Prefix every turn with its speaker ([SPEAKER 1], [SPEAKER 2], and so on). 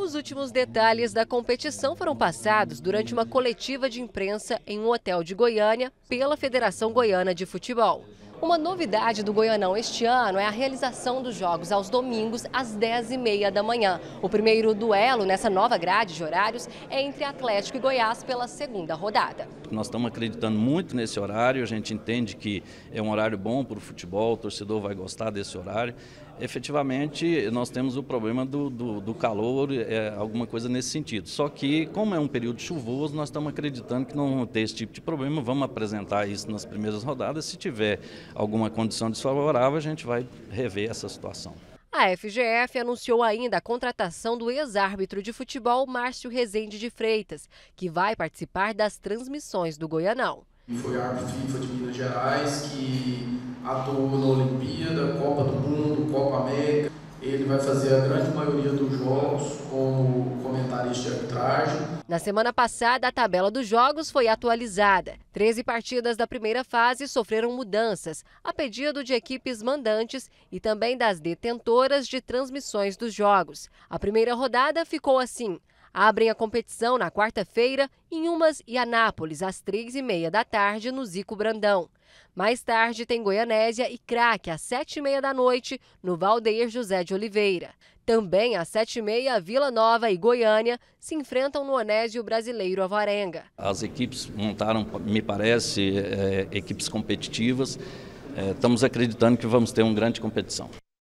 [SPEAKER 1] Os últimos detalhes da competição foram passados durante uma coletiva de imprensa em um hotel de Goiânia pela Federação Goiana de Futebol. Uma novidade do Goianão este ano é a realização dos jogos aos domingos às 10h30 da manhã. O primeiro duelo nessa nova grade de horários é entre Atlético e Goiás pela segunda rodada.
[SPEAKER 2] Nós estamos acreditando muito nesse horário, a gente entende que é um horário bom para o futebol, o torcedor vai gostar desse horário. Efetivamente, nós temos o problema do, do, do calor, é, alguma coisa nesse sentido. Só que, como é um período chuvoso, nós estamos acreditando que não vão ter esse tipo de problema. Vamos apresentar isso nas primeiras rodadas. Se tiver alguma condição desfavorável, a gente vai rever essa situação.
[SPEAKER 1] A FGF anunciou ainda a contratação do ex-árbitro de futebol Márcio Rezende de Freitas, que vai participar das transmissões do Goianão.
[SPEAKER 2] Foi árbitro FIFA de Minas Gerais, que atuou na Olimpíada, Copa do Mundo, Copa América. Ele vai fazer a grande maioria dos jogos como comentarista de arbitragem
[SPEAKER 1] na semana passada, a tabela dos jogos foi atualizada. Treze partidas da primeira fase sofreram mudanças, a pedido de equipes mandantes e também das detentoras de transmissões dos jogos. A primeira rodada ficou assim. Abrem a competição na quarta-feira em Umas e Anápolis, às três e meia da tarde, no Zico Brandão. Mais tarde tem Goianésia e Craque, às 7h30 da noite, no Valdeir José de Oliveira. Também às 7h30, Vila Nova e Goiânia se enfrentam no Onésio Brasileiro Avarenga.
[SPEAKER 2] As equipes montaram, me parece, é, equipes competitivas. É, estamos acreditando que vamos ter uma grande competição.